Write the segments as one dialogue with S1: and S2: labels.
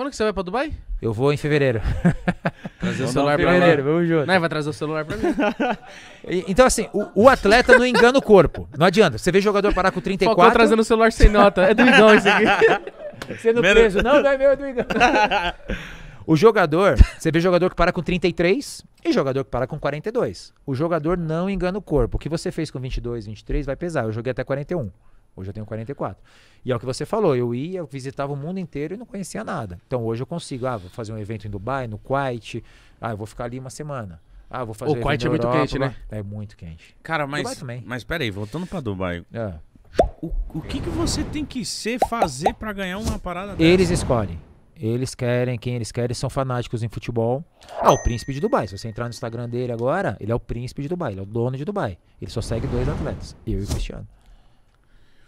S1: Quando que você vai pra Dubai? Eu vou em fevereiro. Trazer o celular pra mim. vamos
S2: junto. Não, vai trazer
S1: o celular pra mim. então, assim, o, o, atleta não engana o corpo. Não adianta. Você vê jogador parar com 34... Falcão trazendo o celular sem nota. É do Igão isso aqui. Sendo Menos... preso. Não, não é meu, é do Igão. O jogador, você vê jogador que para com 33 e jogador que para com 42. O jogador não engana o corpo. O que você fez com 22, 23 vai pesar. Eu joguei até 41. Hoje eu tenho 44. E é o que você falou, eu ia, visitava o mundo inteiro e não conhecia nada. Então hoje eu consigo, ah, vou fazer um evento em Dubai, no Kuwait, ah, eu vou ficar ali uma semana. Ah, vou fazer O Kuwait é muito Europa, quente, né? É
S2: muito quente. Cara, mas também. mas peraí, voltando para Dubai. É. O, o que, que você tem que ser, fazer para ganhar uma parada dessa? Eles escolhem.
S1: Eles querem, quem eles querem, são fanáticos em futebol. Ah, o príncipe de Dubai. Se você entrar no Instagram dele agora, ele é o príncipe de Dubai, ele é o dono de Dubai. Ele só segue dois atletas, eu e o Cristiano.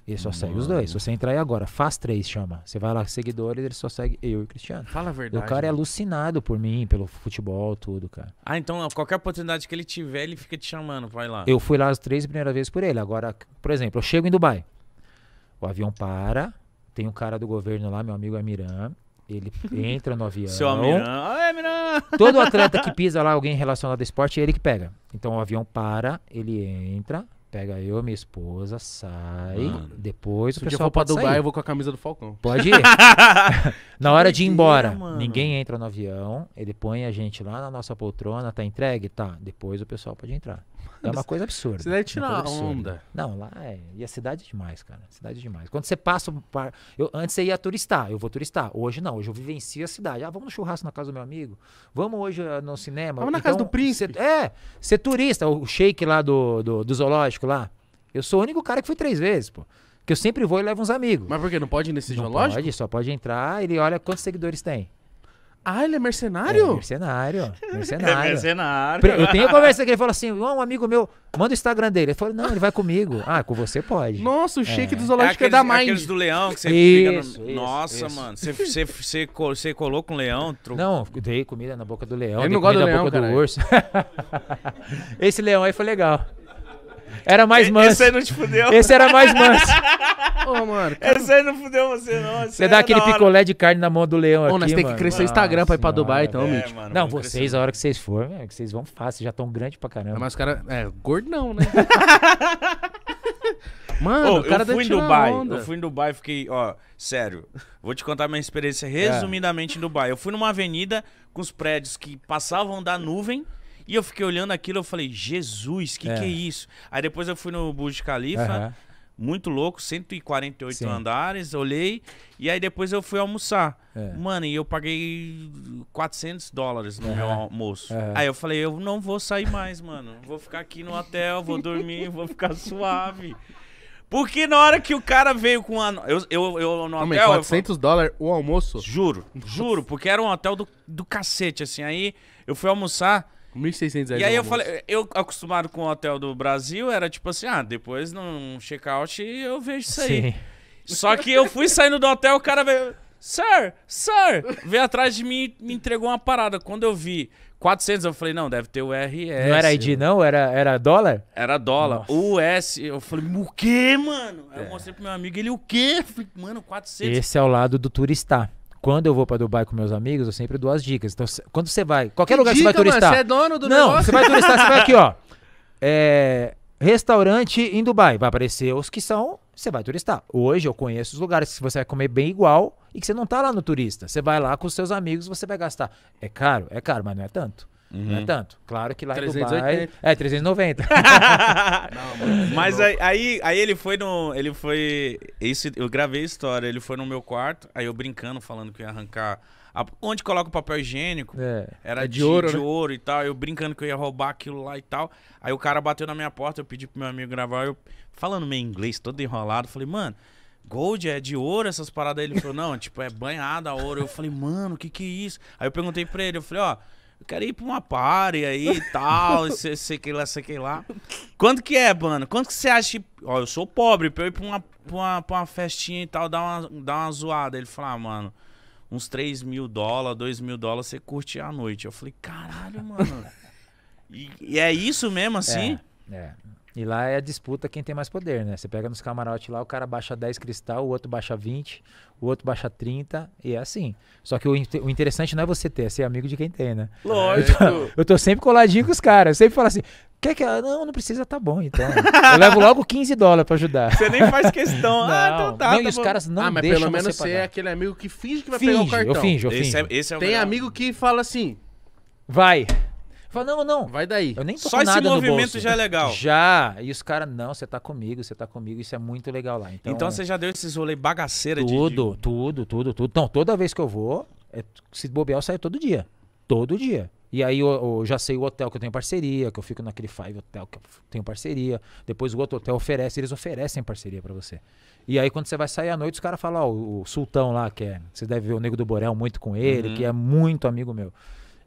S1: Ele só Mano. segue os dois. Se você entrar aí agora, faz três, chama. Você vai lá, seguidores, ele só segue eu e o Cristiano.
S2: Fala a verdade. O cara é né?
S1: alucinado por mim, pelo futebol, tudo, cara.
S2: Ah, então qualquer oportunidade que ele tiver, ele fica te chamando, vai lá. Eu fui
S1: lá as três primeiras vezes por ele. Agora, por exemplo, eu chego em Dubai. O avião para, tem um cara do governo lá, meu amigo Amiran. Ele entra no avião. Seu Amiran. Todo atleta que pisa lá, alguém relacionado ao esporte, é ele que pega. Então o avião para, ele entra, Pega eu minha esposa, sai. Mano. Depois Se o pessoal for pra Dubai, sair. eu vou com a camisa do Falcão. Pode ir. na hora de ir embora, mano. ninguém entra no avião. Ele põe a gente lá na nossa poltrona, tá entregue? Tá. Depois o pessoal pode entrar. É uma coisa absurda. Cidade deve uma onda. Não, lá é. E a cidade é demais, cara. Cidade é demais. Quando você passa. Par... Eu, antes você ia turistar, eu vou turistar. Hoje não, hoje eu vivencio a cidade. Ah, vamos no churrasco na casa do meu amigo. Vamos hoje ah, no cinema. Vamos então, na casa do príncipe. Cê, é, ser turista, o shake lá do, do, do, zoológico lá. Eu sou o único cara que foi três vezes, pô. Porque eu sempre vou e levo uns amigos. Mas por quê? Não pode ir nesse não zoológico? Pode, só pode entrar, ele olha quantos seguidores tem. Ah, ele é mercenário? É, mercenário. Mercenário. É mercenário. Eu tenho conversa que ele falou assim: oh, um amigo meu, manda o Instagram dele. Ele falou: não, ele vai comigo. Ah, com você pode. Nossa,
S2: o é. shake é. do zoológico é, aqueles, é da Mind. Aqueles do leão que você isso, no... isso Nossa, isso. mano. Você, você, você, você colou com um leão? Tro... Não, dei comida na boca do leão. Ele não gosta da leão, boca do urso.
S1: Esse leão aí foi legal. Era mais manso. Esse aí não te fudeu. Esse era mais manso. Ô, mano. Cara... Essa
S2: aí não fudeu você, não. Essa você dá é aquele picolé
S1: de carne na mão do leão Ô, aqui, nós tem que crescer o Instagram pra ir pra Dubai, então, é, Não, vocês, a hora que vocês forem, é, que vocês vão fácil, já estão grande pra caramba. Mas o cara É, gordão, né? Mano, Ô, o cara eu fui em Dubai. Onda. Eu fui
S2: em Dubai e fiquei, ó, sério. Vou te contar minha experiência é. resumidamente é. em Dubai. Eu fui numa avenida com os prédios que passavam da nuvem. E eu fiquei olhando aquilo, eu falei, Jesus, que é. que é isso? Aí depois eu fui no Burj Khalifa, uhum. Muito louco, 148 Sim. andares, olhei. E aí depois eu fui almoçar. É. Mano, e eu paguei 400 dólares no é. meu almoço. É. Aí eu falei, eu não vou sair mais, mano. Vou ficar aqui no hotel, vou dormir, vou ficar suave. Porque na hora que o cara veio com a. Eu, eu, eu no hotel. 400 eu... dólares o almoço? Juro, juro, porque era um hotel do, do cacete, assim. Aí eu fui almoçar. 1.600 reais. E aí eu falei, eu acostumado com o hotel do Brasil, era tipo assim, ah, depois num check-out eu vejo isso aí. Sim. Só que eu fui saindo do hotel, o cara veio, sir, sir, veio atrás de mim e me entregou uma parada. Quando eu vi 400, eu falei, não, deve ter o RS. Não era ID
S1: não? Era, era dólar?
S2: Era dólar. O S, eu falei, o quê, mano? eu é. mostrei pro meu amigo, ele, o quê? Eu falei, mano, 400. Esse
S1: é o lado do turista. Quando eu vou para Dubai com meus amigos, eu sempre dou as dicas. Então, cê, quando você vai, qualquer que lugar dica, que você vai turistar. Você é dono do Não, você vai turistar, você vai aqui, ó. É, restaurante em Dubai. Vai aparecer os que são, você vai turistar. Hoje eu conheço os lugares que você vai comer bem igual e que você não tá lá no turista. Você vai lá com os seus amigos, você vai gastar. É caro, é caro, mas não é tanto. Uhum. Não é uhum. tanto. Claro que lá 380. em Dubai... É, 390. não, mas
S2: é aí, aí, ele foi no... Ele foi... Isso, eu gravei a história. Ele foi no meu quarto, aí eu brincando, falando que ia arrancar... A, onde coloca o papel higiênico, é, era é de, de, ouro, de né? ouro e tal. Eu brincando que eu ia roubar aquilo lá e tal. Aí o cara bateu na minha porta, eu pedi pro meu amigo gravar. Eu, falando meu inglês todo enrolado, falei, mano, gold é de ouro essas paradas aí? Ele falou, não, tipo, é banhada a ouro. Eu falei, mano, o que que é isso? Aí eu perguntei pra ele, eu falei, ó... Oh, eu quero ir pra uma party aí e tal, sei, sei que lá, sei que lá. Quanto que é, mano? Quanto que você acha? Que... Ó, eu sou pobre, pra eu ir pra uma, pra uma, pra uma festinha e tal, dar uma, dar uma zoada. Ele falou, ah, mano, uns 3 mil dólares, 2 mil dólares, você curte a noite. Eu falei, caralho, mano. e,
S1: e é isso mesmo, assim? É, é. E lá é a disputa quem tem mais poder, né? Você pega nos camarotes lá, o cara baixa 10 cristal, o outro baixa 20, o outro baixa 30, e é assim. Só que o, o interessante não é você ter, é ser amigo de quem tem, né? Lógico. Eu tô, eu tô sempre coladinho com os caras, eu sempre falo assim, quer que ela? Não, não precisa, tá bom, então. eu levo logo 15 dólares pra ajudar. Você nem faz questão. Ah, não, ah, então tá. Não, tá e os caras não ah, mas deixam pelo menos você, é aquele amigo que finge que vai finge, pegar o cartão. Eu finjo, eu finge. Esse é, esse é tem melhor. amigo que fala assim... Vai. Fala, não, não. Vai daí. Eu nem tô Só com nada esse movimento já é legal. Já. E os caras, não, você tá comigo, você tá comigo, isso é muito legal lá. Então, então você já deu esses rolês bagaceira tudo, de. Tudo, tudo, tudo, tudo. Então, toda vez que eu vou, é se bobear, eu saio todo dia. Todo dia. E aí eu, eu, já sei o hotel que eu tenho parceria, que eu fico naquele Five Hotel que eu tenho parceria. Depois o outro hotel oferece, eles oferecem parceria para você. E aí quando você vai sair à noite, os caras falam, ó, o Sultão lá, que é, você deve ver o Nego do Borel muito com ele, uhum. que é muito amigo meu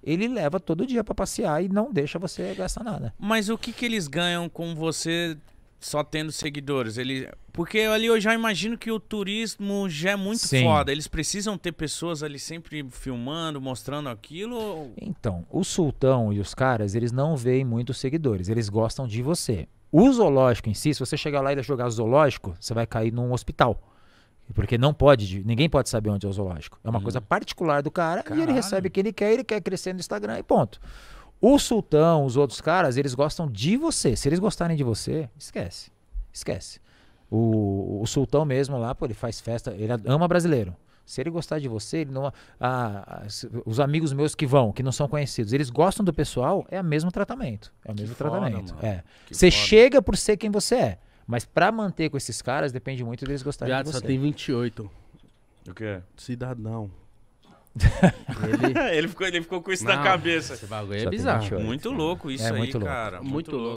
S1: ele leva todo dia para passear e não deixa você gastar nada.
S2: Mas o que, que eles ganham com você só tendo seguidores? Ele... Porque ali eu já imagino que o turismo já é muito Sim. foda. Eles precisam ter pessoas ali sempre filmando, mostrando aquilo?
S1: Então, o sultão e os caras, eles não veem muitos seguidores. Eles gostam de você. O zoológico em si, se você chegar lá e jogar zoológico, você vai cair num hospital. Porque não pode, ninguém pode saber onde é o zoológico. É uma coisa uhum. particular do cara Caralho. e ele recebe quem ele quer, ele quer crescer no Instagram e ponto. O sultão, os outros caras, eles gostam de você. Se eles gostarem de você, esquece. Esquece. O, o sultão mesmo lá, pô, ele faz festa, ele ama brasileiro. Se ele gostar de você, ele não. Ah, ah os amigos meus que vão, que não são conhecidos, eles gostam do pessoal, é o mesmo tratamento. É o mesmo é. que tratamento. Foda, é. Você foda. chega por ser quem você é. Mas para manter com esses caras, depende muito deles gostarem Viado, de você. só tem 28. O quê? Cidadão. ele... ele, ficou, ele ficou com isso Não, na cabeça. Esse bagulho é Só bizarro. Muito louco isso É aí, muito louco. cara. Muito louco.